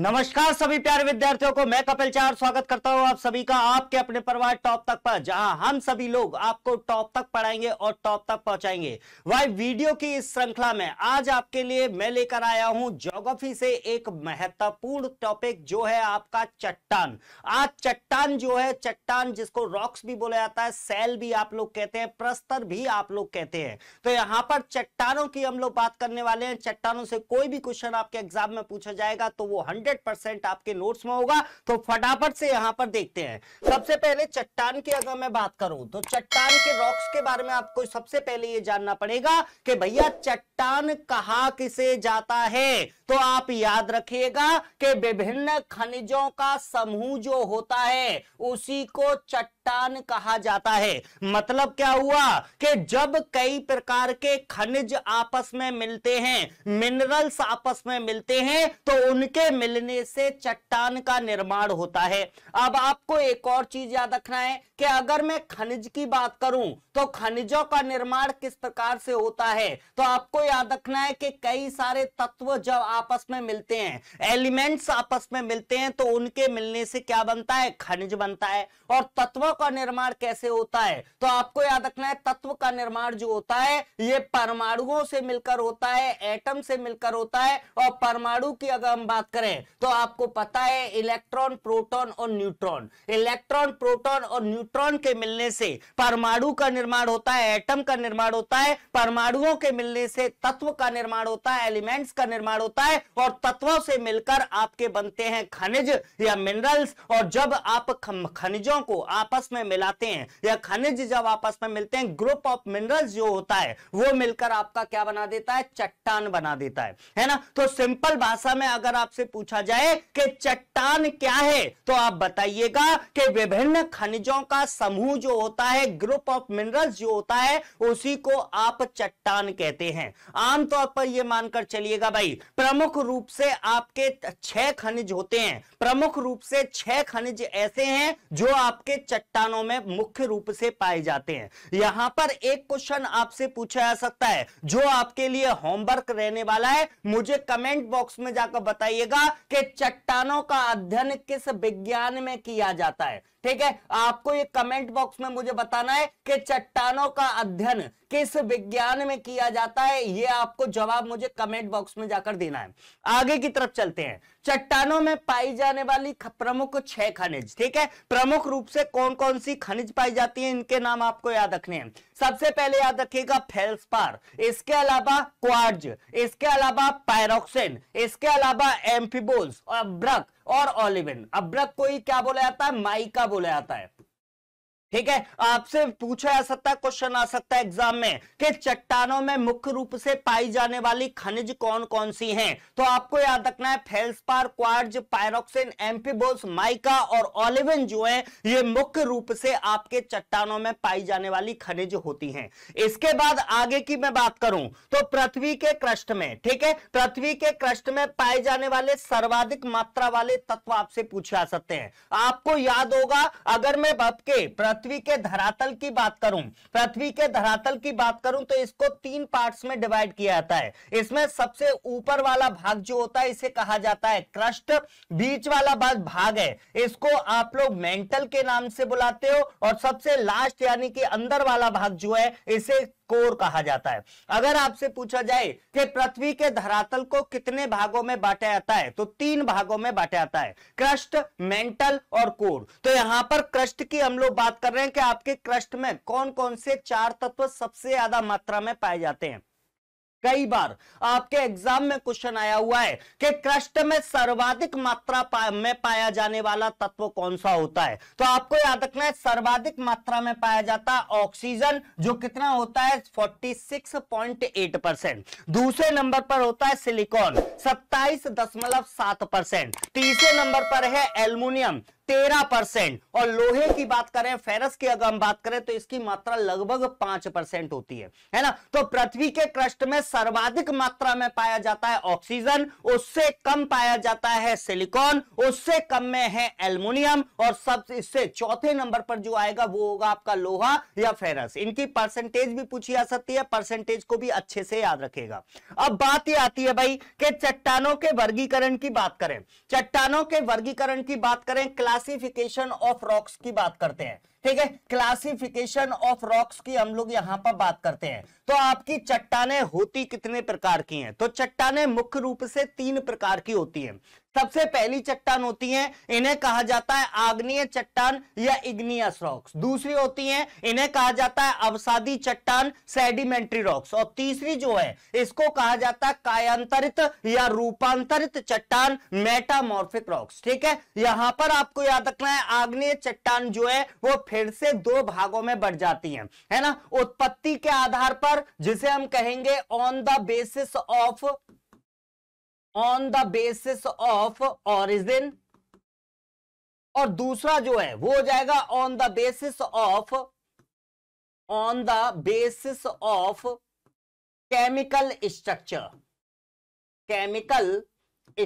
नमस्कार सभी प्यारे विद्यार्थियों को मैं कपिल चार स्वागत करता हूं आप सभी का आपके अपने परिवार टॉप तक पर जहां हम सभी लोग आपको टॉप तक पढ़ाएंगे और टॉप तक पहुंचाएंगे वाई वीडियो की इस श्रृंखला में आज आपके लिए मैं लेकर आया हूं ज्योग्राफी से एक महत्वपूर्ण टॉपिक जो है आपका चट्टान आज चट्टान जो है चट्टान जिसको रॉक्स भी बोला जाता है सेल भी आप लोग कहते हैं प्रस्तर भी आप लोग कहते हैं तो यहाँ पर चट्टानों की हम लोग बात करने वाले हैं चट्टानों से कोई भी क्वेश्चन आपके एग्जाम में पूछा जाएगा तो वो हंड्रेड हंड्रेड परसेंट आपके नोट्स में होगा तो फटाफट से यहाँ पर देखते हैं सबसे पहले चट्टान की अगर मैं बात करूं तो चट्टान के रॉक्स के बारे में आपको सबसे पहले ये जानना पड़ेगा कि भैया चट्टान कहा किसे जाता है तो आप याद रखिएगा कि विभिन्न खनिजों का समूह जो होता है उसी को चट्ट चट्टान कहा जाता है मतलब क्या हुआ कि जब कई प्रकार के खनिज आपस में मिलते हैं मिनरल्स आपस में मिलते हैं तो उनके मिलने से चट्टान का निर्माण होता है अब आपको एक और चीज याद रखना है कि अगर मैं खनिज की बात करूं तो खनिजों का निर्माण किस प्रकार से होता है तो आपको याद रखना है कि कई सारे तत्व जब आपस में मिलते हैं एलिमेंट्स आपस में मिलते हैं तो उनके मिलने से क्या बनता है खनिज बनता है और तत्वों का निर्माण कैसे होता है तो आपको याद रखना है तत्व का निर्माण जो होता है ये परमाणुओं से मिलकर होता है एटम से मिलकर होता है और परमाणु की अगर हम बात करें तो आपको पता है इलेक्ट्रॉन प्रोटॉन और न्यूट्रॉन इलेक्ट्रॉन प्रोटॉन और न्यूट्रॉन के मिलने से परमाणु का निर्माण होता है एटम का निर्माण होता है परमाणुओं के मिलने से तत्व का निर्माण होता है एलिमेंट्स का निर्माण होता है और तत्वों से मिलकर आपके बनते हैं खनिज या मिनरल्स और जब आप खनिजों को आपस में मिलाते हैं या खनिज जब आपस में मिलते हैं ग्रुप ऑफ मिनरल्स जो होता है वो मिलकर आपका क्या बना देता है चट्टान बना देता है है ना तो सिंपल भाषा में अगर आपसे पूछा जाए कि चट्टान क्या है तो आप बताइएगा कि विभिन्न खनिजों का समूह जो होता है ग्रुप ऑफ मिनरल्स जो होता है उसी को आप चट्टान कहते हैं आमतौर पर यह मानकर चलिएगा भाई प्रमुख रूप से आपके छह खनिज होते हैं प्रमुख रूप से छह खनिज ऐसे हैं जो आपके चट्ट चट्टानों में मुख्य रूप से पाए जाते हैं यहां पर एक क्वेश्चन आपसे पूछा जा सकता है जो आपके लिए होमवर्क रहने वाला है मुझे कमेंट बॉक्स में जाकर बताइएगा कि चट्टानों का अध्ययन किस विज्ञान में किया जाता है ठीक है आपको ये कमेंट बॉक्स में मुझे बताना है कि चट्टानों का अध्ययन किस विज्ञान में किया जाता है ये आपको जवाब मुझे कमेंट बॉक्स में जाकर देना है आगे की तरफ चलते हैं चट्टानों में पाई जाने वाली प्रमुख छह खनिज ठीक है प्रमुख रूप से कौन कौन सी खनिज पाई जाती है इनके नाम आपको याद रखने हैं सबसे पहले याद रखिएगा फेल्सपार इसके अलावा क्वार्ज इसके अलावा पायरोक्सेन इसके अलावा एम्फीबोल्स और ब्रक और ऑलिविन अब्रक को ही क्या बोला जाता है माइका बोला जाता है ठीक है आपसे पूछा जा सकता है क्वेश्चन आ सकता है एग्जाम में कि चट्टानों में मुख्य रूप से पाई जाने वाली खनिज कौन कौन सी हैं तो आपको याद रखना है feldspar quartz pyroxene amphibole mica और ऑलिविन जो है ये मुख्य रूप से आपके चट्टानों में पाई जाने वाली खनिज होती हैं इसके बाद आगे की मैं बात करूं तो पृथ्वी के क्रस्ट में ठीक है पृथ्वी के क्रस्ट में पाए जाने वाले सर्वाधिक मात्रा वाले तत्व आपसे पूछे जा सकते हैं आपको याद होगा अगर मैं आपके पृथ्वी के धरातल की बात करूं पृथ्वी के धरातल की बात करूं तो इसको तीन पार्ट्स में डिवाइड किया जाता है इसमें सबसे ऊपर वाला भाग जो होता है इसे कहा जाता है क्रस्ट बीच वाला भाग भाग है इसको आप लोग मेंटल के नाम से बुलाते हो और सबसे लास्ट यानी कि अंदर वाला भाग जो है इसे कोर कहा जाता है अगर आपसे पूछा जाए कि पृथ्वी के धरातल को कितने भागों में बांटा जाता है तो तीन भागों में बांटा जाता है क्रस्ट मेंटल और कोर तो यहां पर क्रस्ट की हम लोग बात कर रहे हैं कि आपके क्रस्ट में कौन कौन से चार तत्व सबसे ज्यादा मात्रा में पाए जाते हैं कई बार आपके एग्जाम में क्वेश्चन आया हुआ है कि क्रस्ट में सर्वाधिक मात्रा पा, में पाया जाने वाला तत्व कौन सा होता है तो आपको याद रखना है सर्वाधिक मात्रा में पाया जाता है ऑक्सीजन जो कितना होता है 46.8 परसेंट दूसरे नंबर पर होता है सिलिकॉन 27.7 परसेंट तीसरे नंबर पर है एल्यूमिनियम तेरह परसेंट और लोहे की बात करें फेरस की अगर हम बात करें तो इसकी मात्रा लगभग पांच परसेंट होती है है ना तो पृथ्वी के क्रस्ट में सर्वाधिक मात्रा में पाया जाता है ऑक्सीजन उससे कम पाया जाता है सिलिकॉन उससे कम में है एल्यूमिनियम और सब इससे चौथे नंबर पर जो आएगा वो होगा आपका लोहा या फेरस इनकी परसेंटेज भी पूछी जा सकती है परसेंटेज को भी अच्छे से याद रखेगा अब बात यह आती है भाई कि चट्टानों के वर्गीकरण की बात करें चट्टानों के वर्गीकरण की बात करें क्लास क्लासिफिकेशन ऑफ रॉक्स की बात करते हैं ठीक है क्लासिफिकेशन ऑफ रॉक्स की हम लोग यहां पर बात करते हैं तो आपकी चट्टाने होती कितने प्रकार की हैं तो चट्टाने मुख्य रूप से तीन प्रकार की होती हैं सबसे पहली चट्टान होती है इन्हें कहा जाता है आग्नीय चट्टान या इग्नियस रॉक्स दूसरी होती है इन्हें कहा जाता है अवसादी चट्टान सेडिमेंट्री रॉक्स और तीसरी जो है इसको कहा जाता है कायांतरित या रूपांतरित चट्टान मेटामोर्फिक रॉक्स ठीक है यहां पर आपको याद रखना है आग्नेय चट्टान जो है वो फिर से दो भागों में बढ़ जाती है है ना उत्पत्ति के आधार पर जिसे हम कहेंगे on the basis of on the basis of origin और दूसरा जो है वो हो जाएगा on the basis of on the basis of chemical structure chemical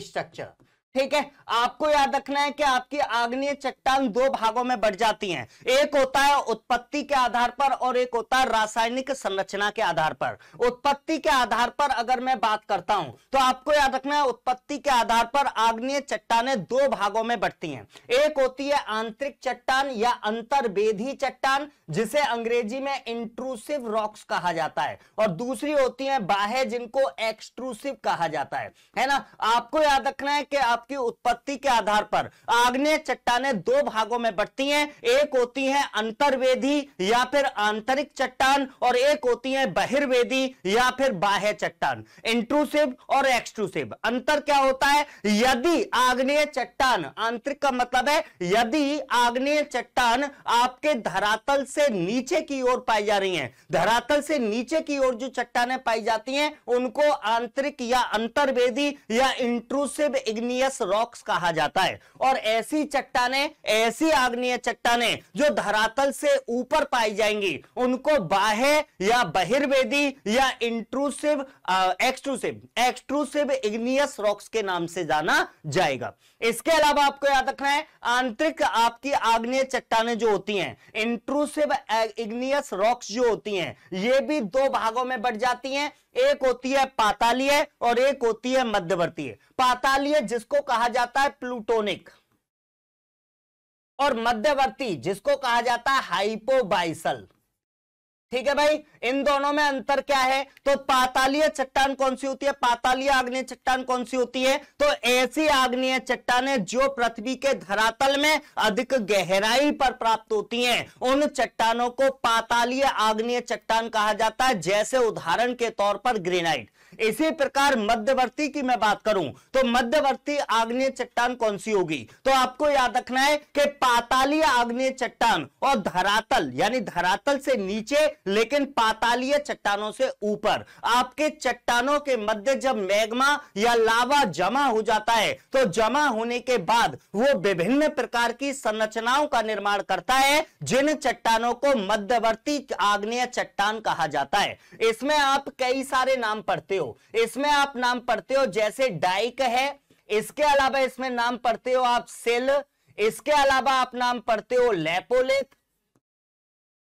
structure ठीक है आपको याद रखना है कि आपकी आग्नेय चट्टान दो भागों में बढ़ जाती हैं एक होता है उत्पत्ति के आधार पर और एक होता है रासायनिक संरचना के आधार पर उत्पत्ति के आधार पर अगर मैं बात करता हूं तो आपको याद रखना है उत्पत्ति के आधार पर आग्नेय चट्टाने दो भागों में बढ़ती हैं एक होती है आंतरिक चट्टान या अंतर्वेदी चट्टान जिसे अंग्रेजी में इंट्रूसिव रॉक्स कहा जाता है और दूसरी होती है बाहे जिनको एक्सट्रूसिव कहा जाता है है ना आपको याद रखना है कि आप आपकी उत्पत्ति के आधार पर आग्नेय चट्टाने दो भागों में बढ़ती हैं एक होती है अंतर्वेदी या फिर आंतरिक चट्टान और एक होती है बहिर्वेदी या फिर बाह्य चट्टान इंट्रूसिव और एक्सट्रूसिव अंतर क्या होता है यदि आग्नेय चट्टान आंतरिक का मतलब है यदि आग्नेय चट्टान आपके धरातल से नीचे की ओर पाई जा रही है धरातल से नीचे की ओर जो चट्टाने पाई जाती हैं उनको आंतरिक या अंतर्वेदी या इंट्रूसिव इग्नियस इग्नियस रॉक्स कहा जाता है और ऐसी चट्टाने ऐसी आग्नेय चट्टाने जो धरातल से ऊपर पाई जाएंगी उनको बाहे या बहिर्वेदी या intrusive extrusive extrusive igneous rocks के नाम से जाना जाएगा इसके अलावा आपको याद रखना है आंतरिक आपकी आग्नेय चट्टाने जो होती हैं इंट्रूसिव इग्नियस रॉक्स जो होती हैं ये भी दो भागों में बढ़ जाती हैं एक होती है पातालीय और एक होती है मध्यवर्तीय पातालीय जिसको कहा जाता है प्लूटोनिक और मध्यवर्ती जिसको कहा जाता है हाइपोबाइसल ठीक है भाई इन दोनों में अंतर क्या है तो पातालीय चट्टान कौन सी होती है पातालीय आग्नेय चट्टान कौन सी होती है तो ऐसी आग्नेय चट्टाने जो पृथ्वी के धरातल में अधिक गहराई पर प्राप्त होती हैं उन चट्टानों को पातालीय आग्नेय चट्टान कहा जाता है जैसे उदाहरण के तौर पर ग्रेनाइट इसी प्रकार मध्यवर्ती की मैं बात करूं तो मध्यवर्ती आग्नेय चट्टान कौन सी होगी तो आपको याद रखना है कि पातालीय आग्नेय चट्टान और धरातल यानी धरातल से नीचे लेकिन पातालीय चट्टानों से ऊपर आपके चट्टानों के मध्य जब मैग्मा या लावा जमा हो जाता है तो जमा होने के बाद वो विभिन्न प्रकार की संरचनाओं का निर्माण करता है जिन चट्टानों को मध्यवर्ती आग्नेय चट्टान कहा जाता है इसमें आप कई सारे नाम पढ़ते हो इसमें आप नाम पढ़ते हो जैसे डाइक है इसके अलावा इसमें नाम पढ़ते हो आप सेल इसके अलावा आप नाम पढ़ते हो लेपोलेथ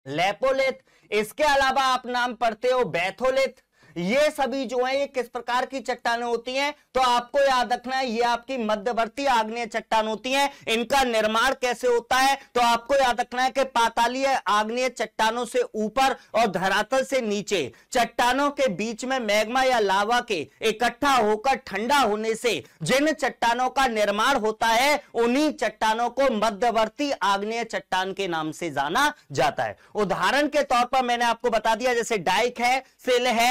लेपोलेथ इसके अलावा आप नाम पढ़ते हो बैथोलिथ ये सभी जो है ये किस प्रकार की चट्टाने होती हैं तो आपको याद रखना है ये आपकी मध्यवर्ती आग्नेय चट्टान होती हैं इनका निर्माण कैसे होता है तो आपको याद रखना है कि पातालीय आग्नेय चट्टानों से ऊपर और धरातल से नीचे चट्टानों के बीच में मैग्मा या लावा के इकट्ठा होकर ठंडा होने से जिन चट्टानों का निर्माण होता है उन्हीं चट्टानों को मध्यवर्ती आग्नेय चट्टान के नाम से जाना जाता है उदाहरण के तौर पर मैंने आपको बता दिया जैसे डाइक है सेल है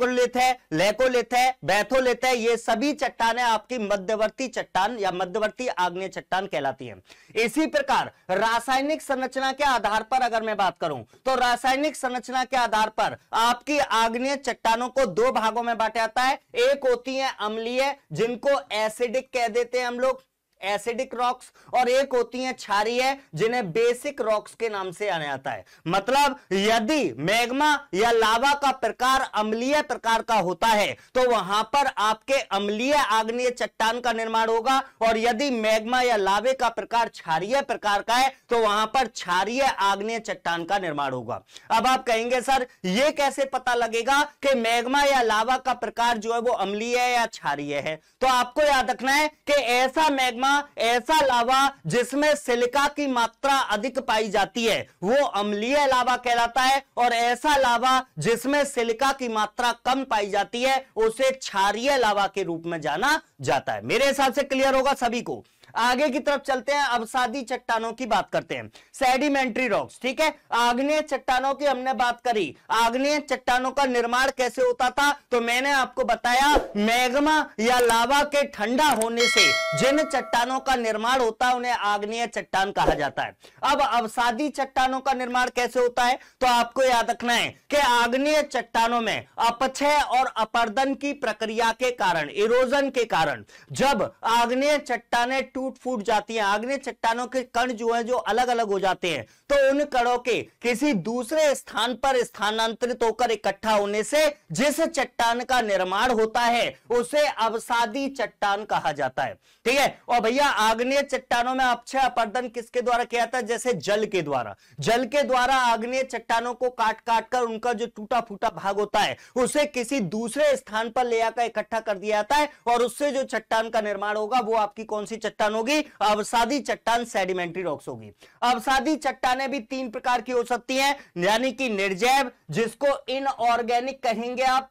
लेथ है लेको लेथ है बैथो लेथ है ये सभी चट्टाने आपकी मध्यवर्ती चट्टान या मध्यवर्ती आग्नेय चट्टान कहलाती हैं इसी प्रकार रासायनिक संरचना के आधार पर अगर मैं बात करूं तो रासायनिक संरचना के आधार पर आपकी आग्नेय चट्टानों को दो भागों में बांटा जाता है एक होती है अम्लीय जिनको एसिडिक कह देते हैं हम लोग एसिडिक रॉक्स और एक होती छारी है जिन्हें बेसिक रॉक्स के नाम से आने आता है मतलब यदि मैग्मा या लावा का प्रकार अम्लीय प्रकार का होता है तो वहां पर आपके अम्लीय आग्नेय चट्टान का निर्माण होगा और यदि मैग्मा या लावे का प्रकार छारीय प्रकार का है तो वहां पर छारीय आग्नेय चट्टान का निर्माण होगा अब आप कहेंगे सर यह कैसे पता लगेगा कि मैग्मा या लावा का प्रकार जो है वो अम्लीय या छारीय है तो आपको याद रखना है कि ऐसा मैग्मा अम्लजामा ऐसा लावा जिसमें सिलिका की मात्रा अधिक पाई जाती है वो अम्लीय लावा कहलाता है और ऐसा लावा जिसमें सिलिका की मात्रा कम पाई जाती है उसे क्षारिय लावा के रूप में जाना जाता है मेरे हिसाब से क्लियर होगा सभी को आगे की तरफ चलते हैं अब सादी चट्टानों की बात करते हैं सेडिमेंट्री रॉक्स ठीक है आग्नेय चट्टानों की हमने बात करी आग्नेय चट्टानों का निर्माण कैसे होता था तो मैंने आपको बताया मैग्मा या लावा के ठंडा होने से जिन चट्टानों का निर्माण होता है उन्हें आग्नेय चट्टान कहा जाता है अब अवसादी चट्टानों का निर्माण कैसे होता है तो आपको याद रखना है कि आग्नेय चट्टानों में अपचय और अपर्दन की प्रक्रिया के कारण इरोजन के कारण जब आग्नेय चट्टाने टूट टूट फूट जाती है आग्ने चट्टानों के कण जो है जो अलग अलग हो जाते हैं तो उन कणों के किसी दूसरे स्थान पर स्थानांतरित होकर इकट्ठा होने से जिस चट्टान का निर्माण होता है उसे अवसादी चट्टान कहा जाता है ठीक है और भैया आग्नेय चट्टानों में अक्षय अपर्दन किसके द्वारा किया जाता है जैसे जल के द्वारा जल के द्वारा आग्नेय चट्टानों को काट काट कर उनका जो टूटा फूटा भाग होता है उसे किसी दूसरे स्थान पर ले आकर इकट्ठा कर दिया जाता है और उससे जो चट्टान का निर्माण होगा वो आपकी कौन सी चट्टान होगी अवसादी चट्टान सेडिमेंट्री रॉक्स होगी अवसादी चट्टाने भी तीन प्रकार की हो सकती हैं यानी कि निर्जैव जिसको इनऑर्गेनिक कहेंगे आप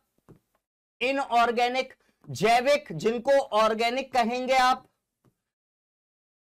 इनऑर्गेनिक जैविक जिनको ऑर्गेनिक कहेंगे आप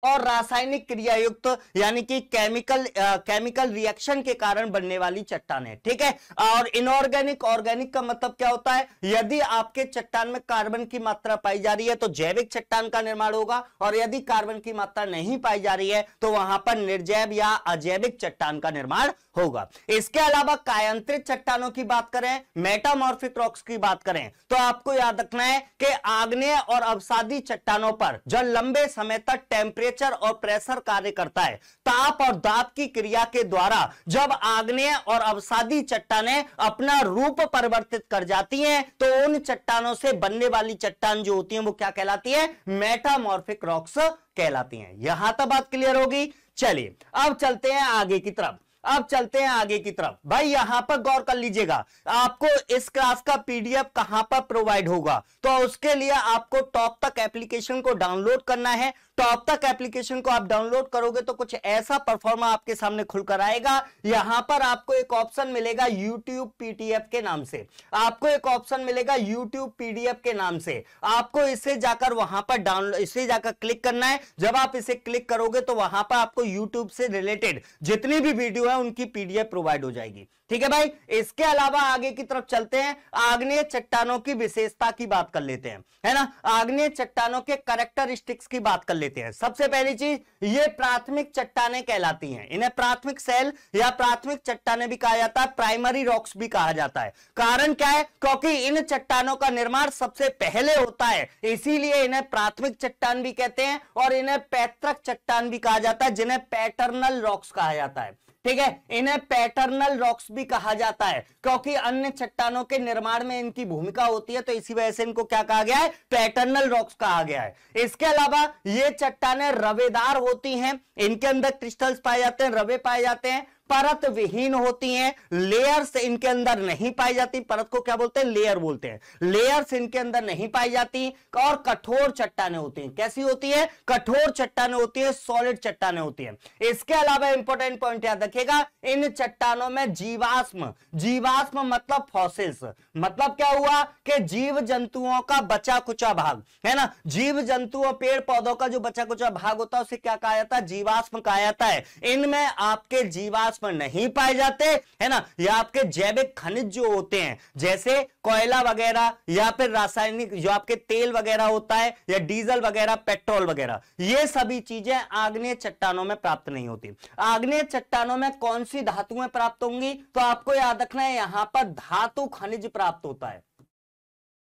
और रासायनिक क्रिया युक्त यानी कि केमिकल आ, केमिकल रिएक्शन के कारण बनने वाली चट्टान है ठीक है और इनऑर्गेनिक ऑर्गेनिक का मतलब क्या होता है यदि आपके चट्टान में कार्बन की मात्रा पाई जा रही है तो जैविक चट्टान का निर्माण होगा और यदि कार्बन की मात्रा नहीं पाई जा रही है तो वहां पर निर्जैव या अजैविक चट्टान का निर्माण होगा इसके अलावा कायंत्रित चट्टानों की बात करें मेटामॉर्फिक रॉक्स की बात करें तो आपको याद रखना है कि आग्नेय और अवसादी चट्टानों पर जो लंबे समय तक टेम्परेचर और प्रेशर कार्य करता है ताप और दाप की क्रिया के द्वारा जब आग्नेय और अवसादी चट्टाने अपना रूप परिवर्तित कर जाती हैं तो उन चट्टानों से बनने वाली चट्टान जो होती है वो क्या कहलाती है मेटामॉर्फिक रॉक्स कहलाती है यहां तक बात क्लियर होगी चलिए अब चलते हैं आगे की तरफ अब चलते हैं आगे की तरफ भाई यहां पर गौर कर लीजिएगा आपको इस क्लास का पीडीएफ कहां पर प्रोवाइड होगा तो उसके लिए आपको टॉप तक एप्लीकेशन को डाउनलोड करना है टॉप तक एप्लीकेशन को आप डाउनलोड करोगे तो कुछ ऐसा परफॉर्मा आपके सामने खुलकर आएगा यहां पर आपको एक ऑप्शन मिलेगा यूट्यूब पीटीएफ के नाम से आपको एक ऑप्शन मिलेगा यूट्यूब पीडीएफ के नाम से आपको इसे जाकर वहां पर डाउनलोड इसे जाकर क्लिक करना है जब आप इसे क्लिक करोगे तो वहां पर आपको यूट्यूब से रिलेटेड जितनी भी वीडियो है है उनकी पीडीएफ प्रोवाइड हो जाएगी ठीक है भाई इसके अलावा आगे की तरफ चलते हैं आग्नेय चट्टानों की विशेषता की बात कर लेते हैं है ना आग्नेय चट्टानों के करेक्टरिस्टिक्स की बात कर लेते हैं सबसे पहली चीज ये प्राथमिक चट्टाने कहलाती हैं इन्हें प्राथमिक सेल या प्राथमिक चट्टाने भी कहा जाता है प्राइमरी रॉक्स भी कहा जाता है कारण क्या है क्योंकि इन चट्टानों का निर्माण सबसे पहले होता है इसीलिए इन्हें प्राथमिक चट्टान भी कहते हैं और इन्हें पैतृक चट्टान भी कहा जाता है जिन्हें पैटर्नल रॉक्स कहा जाता है ठीक है इन्हें पैटर्नल रॉक्स भी कहा जाता है क्योंकि अन्य चट्टानों के निर्माण में इनकी भूमिका होती है तो इसी वजह से इनको क्या कहा गया है पैटर्नल रॉक्स कहा गया है इसके अलावा ये चट्टाने रवेदार होती हैं इनके अंदर क्रिस्टल्स पाए जाते हैं रवे पाए जाते हैं परत विहीन होती हैं लेयर्स इनके अंदर नहीं पाई जाती परत को क्या बोलते हैं लेयर बोलते हैं लेयर्स इनके अंदर नहीं पाई जाती और कठोर चट्टाने होती हैं कैसी होती है कठोर चट्टाने होती है सॉलिड चट्टाने होती है इसके अलावा इंपॉर्टेंट पॉइंट याद रखिएगा इन चट्टानों में जीवाश्म जीवाश्म मतलब फॉसिल्स मतलब क्या हुआ कि जीव जंतुओं का बचा कुचा भाग है ना जीव जंतुओं पेड़ पौधों का जो बचा कुचा भाग होता है उसे क्या कहा जाता है जीवाश्म कहा जाता है इनमें आपके जीवाश्म आसपास में नहीं पाए जाते है ना या आपके जैविक खनिज जो होते हैं जैसे कोयला वगैरह या फिर रासायनिक जो आपके तेल वगैरह होता है या डीजल वगैरह पेट्रोल वगैरह ये सभी चीजें आग्नेय चट्टानों में प्राप्त नहीं होती आग्नेय चट्टानों में कौन सी धातुएं प्राप्त होंगी तो आपको याद रखना है यहां पर धातु खनिज प्राप्त होता है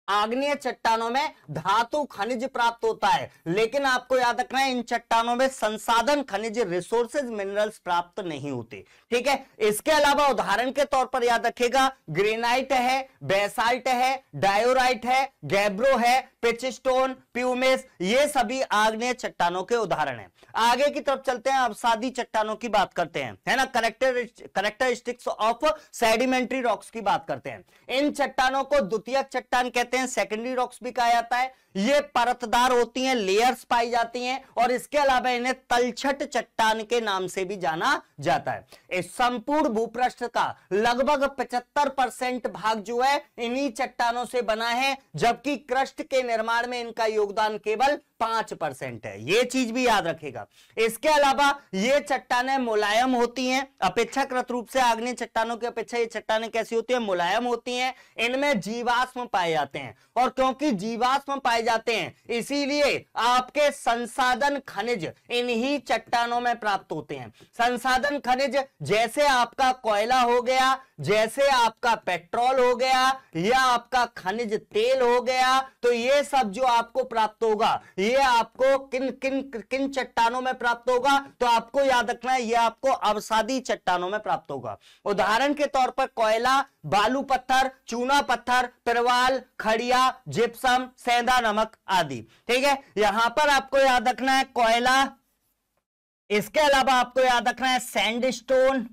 आग्नेय चट्टानों में धातु खनिज प्राप्त होता है लेकिन आपको याद रखना है इन चट्टानों में संसाधन खनिज रिसोर्सेज मिनरल्स प्राप्त नहीं होते ठीक है इसके अलावा उदाहरण के तौर पर याद रखेगा ग्रेनाइट है बेसाल्ट है डायोराइट है गैब्रो है पिचस्टोन प्यूमेस ये सभी आग्नेय चट्टानों के उदाहरण है आगे की तरफ चलते हैं अवसादी चट्टानों की बात करते हैं है ना character characteristics of sedimentary rocks की बात करते हैं इन चट्टानों को द्वितीय चट्टान कहते हैं हैं सेकेंडरी रॉक्स भी कहा जाता है ये परतदार होती हैं लेयर्स पाई जाती हैं और इसके अलावा इन्हें तलछट चट्टान के नाम से भी जाना जाता है इस संपूर्ण भूपृष्ठ का लगभग 75 परसेंट भाग जो है इन्हीं चट्टानों से बना है जबकि क्रष्ट के निर्माण में इनका योगदान केवल पांच परसेंट है ये चीज भी याद रखेगा इसके अलावा ये चट्टाने मुलायम होती हैं अपेक्षाकृत रूप से आग्नेय चट्टानों की अपेक्षा ये चट्टाने कैसी होती है मुलायम होती हैं इनमें जीवाश्म पाए जाते हैं और क्योंकि जीवाश्म पाए पाए जाते हैं इसीलिए आपके संसाधन खनिज इन्हीं चट्टानों में प्राप्त होते हैं संसाधन खनिज जैसे आपका कोयला हो गया जैसे आपका पेट्रोल हो गया या आपका खनिज तेल हो गया तो ये सब जो आपको प्राप्त होगा ये आपको किन किन किन चट्टानों में प्राप्त होगा तो आपको याद रखना है ये आपको अवसादी चट्टानों में प्राप्त होगा उदाहरण के तौर पर कोयला बालू पत्थर चूना पत्थर परवाल खड़िया जिप्सम सेंधा नमक आदि ठीक है यहां पर आपको याद रखना है कोयला इसके अलावा आपको याद रखना है सैंडस्टोन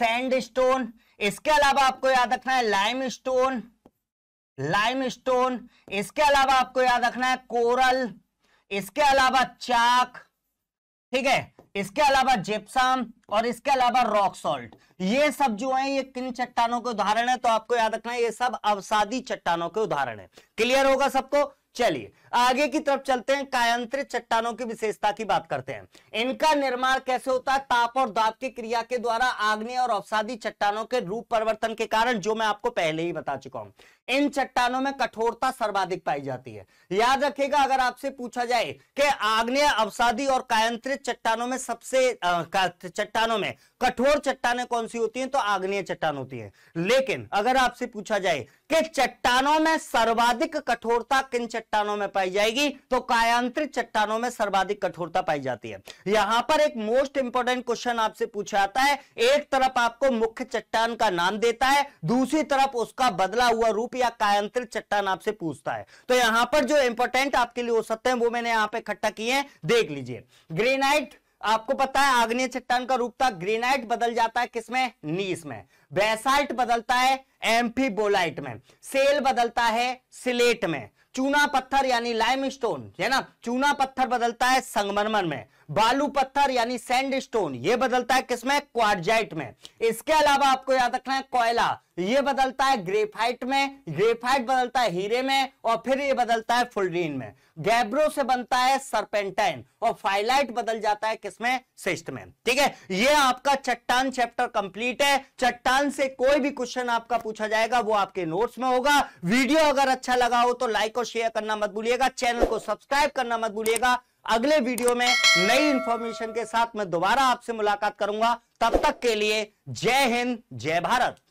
सैंडस्टोन इसके अलावा आपको याद रखना है लाइम स्टोन लाइम स्टोन इसके अलावा आपको याद रखना है कोरल इसके अलावा चाक ठीक है इसके अलावा जिप्सम और इसके अलावा रॉक सॉल्ट ये सब जो है ये किन चट्टानों के उदाहरण है तो आपको याद रखना है ये सब अवसादी चट्टानों के उदाहरण है क्लियर होगा सबको चलिए आगे की तरफ चलते हैं कायांत्रित चट्टानों की विशेषता की बात करते हैं इनका निर्माण कैसे होता है ताप और दाब की क्रिया के द्वारा आग्नेय और अवसादी चट्टानों के रूप परिवर्तन के कारण जो मैं आपको पहले ही बता चुका हूं इन चट्टानों में कठोरता सर्वाधिक पाई जाती है याद रखेगा अगर आपसे पूछा जाए कि आग्नेय अवसादी और कायंत्रित चट्टानों में सबसे चट्टानों में कठोर चट्टाने कौन सी होती हैं तो आग्नेय चट्टान होती है लेकिन अगर आपसे पूछा जाए कि चट्टानों में सर्वाधिक कठोरता किन चट्टानों में पाई जाएगी तो कायांत्रित चट्टानों में सर्वाधिक कठोरता पाई जाती है यहां पर एक मोस्ट इंपॉर्टेंट क्वेश्चन आपसे पूछा जाता है एक तरफ आपको मुख्य चट्टान का नाम देता है दूसरी तरफ उसका बदला हुआ रूप या कायांत्रिक चट्टान आपसे पूछता है तो यहां पर जो इंपॉर्टेंट आपके लिए हो सकते हैं वो मैंने यहां पर इकट्ठा किए हैं देख लीजिए ग्रेनाइट आपको पता है आग्नेय चट्टान का रूप था ग्रेनाइट बदल जाता है किसमें नीस में बेसाल्ट बदलता है एम्फीबोलाइट में सेल बदलता है सिलेट में चूना पत्थर यानी लाइमस्टोन है ना चूना पत्थर बदलता है संगमरमर में बालू पत्थर यानी सैंड स्टोन ये बदलता है किसमें क्वारजाइट में इसके अलावा आपको याद रखना है कोयला यह बदलता है ग्रेफाइट में ग्रेफाइट बदलता है हीरे में और फिर यह बदलता है फुलरीन में गैब्रो से बनता है सरपेंटाइन और फाइलाइट बदल जाता है किसमें सिस्ट में ठीक है यह आपका चट्टान चैप्टर कंप्लीट है चट्टान से कोई भी क्वेश्चन आपका पूछा जाएगा वो आपके नोट्स में होगा वीडियो अगर अच्छा लगा हो तो लाइक और शेयर करना मत भूलिएगा चैनल को सब्सक्राइब करना मत भूलिएगा अगले वीडियो में नई इंफॉर्मेशन के साथ मैं दोबारा आपसे मुलाकात करूंगा तब तक के लिए जय हिंद जय भारत